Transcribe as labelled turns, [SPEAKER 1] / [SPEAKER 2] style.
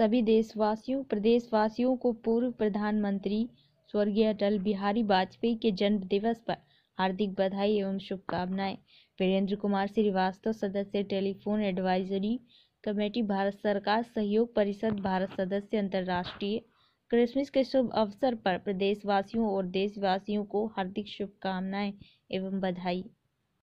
[SPEAKER 1] सभी देशवासियों प्रदेशवासियों को पूर्व प्रधानमंत्री स्वर्गीय अटल बिहारी वाजपेयी के जन्म दिवस पर हार्दिक बधाई एवं शुभकामनाएं वीरेंद्र कुमार श्रीवास्तव सदस्य टेलीफोन एडवाइजरी कमेटी भारत सरकार सहयोग परिषद भारत सदस्य अंतर्राष्ट्रीय क्रिसमस के शुभ अवसर पर प्रदेशवासियों और देशवासियों को हार्दिक शुभकामनाएं एवं बधाई